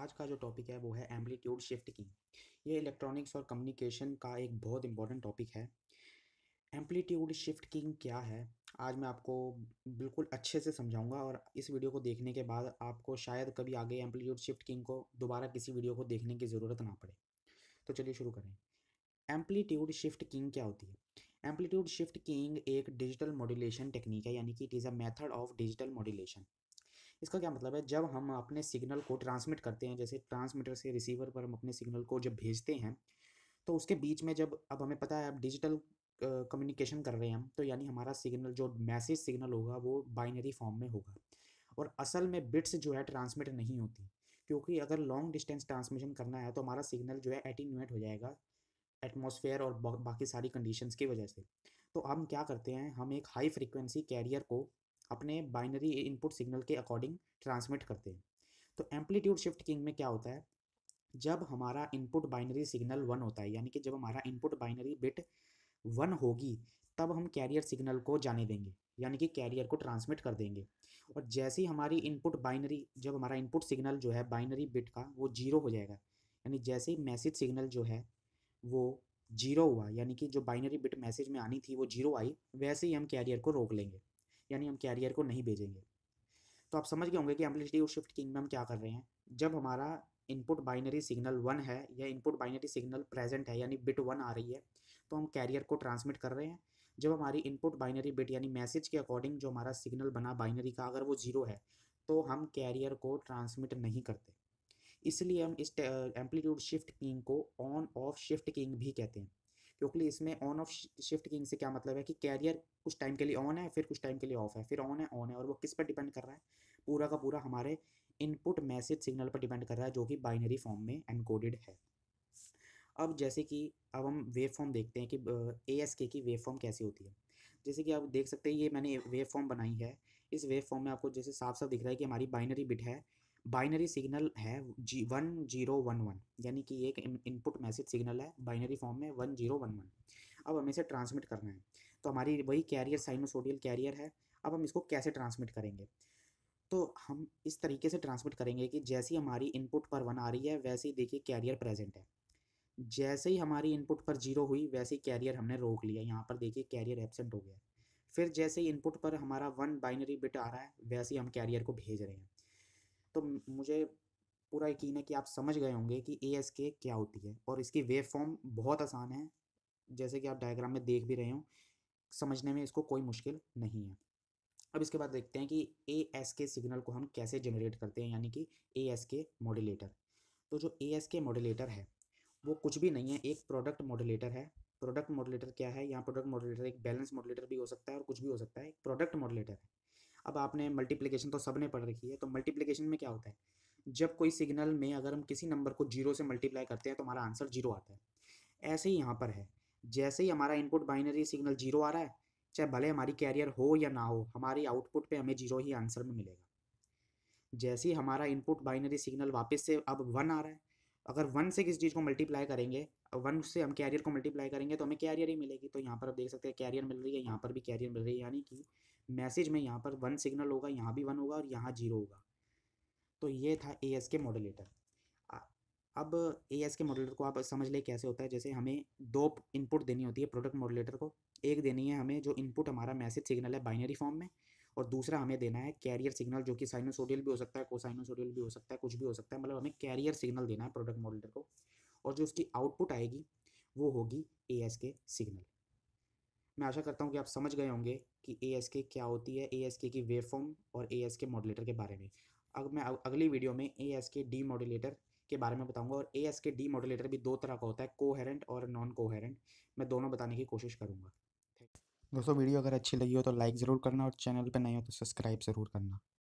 आज का जो टॉपिक है वो है एम्पलीट्यूड शिफ्ट की ये इलेक्ट्रॉनिक्स और कम्युनिकेशन का एक बहुत इंपॉर्टेंट टॉपिक है एम्पलीट्यूड शिफ्ट किंग क्या है आज मैं आपको बिल्कुल अच्छे से समझाऊंगा और इस वीडियो को देखने के बाद आपको शायद कभी आगे एम्पलीट्यूड शिफ्ट किंग को दोबारा किसी वीडियो को देखने की ज़रूरत ना पड़े तो चलिए शुरू करें एम्पलीट्यूड शिफ्ट किंग क्या होती है एम्पलीट्यूड शिफ्ट किंग एक डिजिटल मॉड्यूलेशन टेक्निक है यानी कि it is a method of digital modulation इसका क्या मतलब है जब हम अपने सिग्नल को ट्रांसमिट करते हैं जैसे ट्रांसमीटर से रिसीवर पर हम अपने सिग्नल को जब भेजते हैं तो उसके बीच में जब अब हमें पता है अब डिजिटल कम्युनिकेशन कर रहे हैं हम तो यानी हमारा सिग्नल जो मैसेज सिग्नल होगा वो बाइनरी फॉर्म में होगा और असल में बिट्स जो है ट्रांसमिट नहीं होती क्योंकि अगर लॉन्ग डिस्टेंस ट्रांसमिशन करना है तो हमारा सिग्नल जो है एटीन्यूएट हो जाएगा एटमॉस्फेयर और बाकी सारी कंडीशंस की वजह से तो हम क्या करते हैं हम एक हाई फ्रिक्वेंसी कैरियर को अपने बाइनरी इनपुट सिग्नल के अकॉर्डिंग ट्रांसमिट करते हैं तो एम्पलीट्यूड शिफ्ट किंग में क्या होता है जब हमारा इनपुट बाइनरी सिग्नल वन होता है यानी कि जब हमारा इनपुट बाइनरी बिट वन होगी तब हम कैरियर सिग्नल को जाने देंगे यानी कि कैरियर को ट्रांसमिट कर देंगे और जैसे ही हमारी इनपुट बाइनरी जब हमारा इनपुट सिग्नल जो है बाइनरी बिट का वो जीरो हो जाएगा यानी जैसे ही मैसेज सिग्नल जो है वो जीरो हुआ यानी कि जो बाइनरी बिट मैसेज में आनी थी वो जीरो आई वैसे ही हम कैरियर को रोक लेंगे यानी हम कैरियर को नहीं भेजेंगे तो आप समझ गए होंगे कि एम्पलीसिटी और शिफ्ट किंग में हम क्या कर रहे हैं जब हमारा इनपुट बाइनरी सिग्नल वन है या इनपुट बाइनरी सिग्नल प्रेजेंट है यानी बिट वन आ रही है तो हम कैरियर को ट्रांसमिट कर रहे हैं जब हमारी इनपुट बाइनरी बिट यानी मैसेज के अकॉर्डिंग जो हमारा सिग्नल बना बाइनरी का अगर वो जीरो है तो हम कैरियर को ट्रांसमिट नहीं करते इसलिए हम इस एम्पलीट्यूड शिफ्ट किंग को ऑन ऑफ शिफ्ट किंग भी कहते हैं क्योंकि इसमें ऑन ऑफ शिफ्ट किंग से क्या मतलब है कि कैरियर कुछ टाइम के लिए ऑन है फिर कुछ टाइम के लिए ऑफ है फिर ऑन है ऑन है और वो किस पर डिपेंड कर रहा है पूरा का पूरा हमारे इनपुट मैसेज सिग्नल पर डिपेंड कर रहा है जो कि बाइनरी फॉर्म में एनकोडेड है अब जैसे कि अब हम वेव फॉर्म देखते हैं कि ए एस के की वेव फॉर्म कैसी होती है जैसे कि आप देख सकते हैं ये मैंने वेव फॉर्म बनाई है इस वेव फॉर्म में आपको जैसे साफ साफ दिख रहा है कि हमारी बाइनरी बिट है बाइनरी सिग्नल है जी वन जीरो वन वन यानी कि एक इनपुट मैसेज सिग्नल है बाइनरी फॉर्म में वन जीरो वन वन अब हमें इसे ट्रांसमिट करना है तो हमारी वही कैरियर साइनोसोडियल कैरियर है अब हम इसको कैसे ट्रांसमिट करेंगे तो हम इस तरीके से ट्रांसमिट करेंगे कि जैसी हमारी इनपुट पर वन आ रही है वैसे ही देखिए कैरियर प्रेजेंट है जैसे ही हमारी इनपुट पर जीरो हुई वैसे ही कैरियर हमने रोक लिया यहाँ पर देखिए कैरियर एबसेंट हो गया फिर जैसे ही इनपुट पर हमारा वन बाइनरी बिट आ रहा है वैसे ही हम कैरियर को भेज रहे हैं तो मुझे पूरा यकीन है कि आप समझ गए होंगे कि ए एस के क्या होती है और इसकी वेव फॉर्म बहुत आसान है जैसे कि आप डायग्राम में देख भी रहे हो समझने में इसको कोई मुश्किल नहीं है अब इसके बाद देखते हैं कि ए एस के सिग्नल को हम कैसे जनरेट करते हैं यानी कि ए एस के मॉड्यूलेटर तो जो ए एस के मॉड्यूलेटर है वो कुछ भी नहीं है एक प्रोडक्ट मॉड्यूलेटर है प्रोडक्ट मॉड्यूलेटर क्या है यहाँ प्रोडक्ट मॉड्यूलेटर एक बैलेंस मॉड्यूलेटर भी हो सकता है और कुछ भी हो सकता है एक प्रोडक्ट मॉड्यूलेटर है अब आपने मल्टीप्लिकेशन तो सबने पढ़ रखी है तो मल्टीप्लिकेशन में क्या होता है जब कोई सिग्नल में अगर हम किसी नंबर को जीरो से मल्टीप्लाई करते हैं तो हमारा आंसर जीरो आता है ऐसे ही यहाँ पर है जैसे ही हमारा इनपुट बाइनरी सिग्नल जीरो आ रहा है चाहे भले हमारी कैरियर हो या ना हो हमारी आउटपुट पे हमें जीरो ही आंसर में मिलेगा जैसे ही हमारा इनपुट बाइनरी सिग्नल वापस से अब वन आ रहा है अगर वन से किसी चीज़ को मल्टीप्लाई करेंगे वन से हम कैरियर को मल्टीप्लाई करेंगे तो हमें कैरियर ही मिलेगी तो यहाँ पर आप देख सकते हैं कैरियर मिल रही है यहाँ पर भी कैरियर मिल रही है यानी कि मैसेज में यहाँ पर वन सिग्नल होगा यहाँ भी वन होगा और यहाँ जीरो होगा तो ये था ए एस के मॉडलेटर अब ए एस के मॉडलेटर को आप समझ लें कैसे होता है जैसे हमें दो इनपुट देनी होती है प्रोडक्ट मॉडलेटर को एक देनी है हमें जो इनपुट हमारा मैसेज सिग्नल है बाइनरी फॉर्म में और दूसरा हमें देना है कैरियर सिग्नल जो कि साइनोसोडियल भी हो सकता है कोसाइनोसोडियल भी हो सकता है कुछ भी हो सकता है मतलब हमें कैरियर सिग्नल देना है प्रोडक्ट मॉडलेटर को और जो उसकी आउटपुट आएगी वो होगी ए एस के सिग्नल मैं आशा करता हूँ कि आप समझ गए होंगे कि ए एस के क्या होती है ए एस के की वेव फॉर्म और ए एस के मॉडलेटर के बारे में अब मैं अगली वीडियो में A S K demodulator के बारे में बताऊंगा और A S K demodulator भी दो तरह का होता है कोहेरेंट और नॉन कोहेरेंट मैं दोनों बताने की कोशिश करूँगा दोस्तों वीडियो अगर अच्छी लगी हो तो लाइक ज़रूर करना और चैनल पर नहीं हो तो सब्सक्राइब ज़रूर करना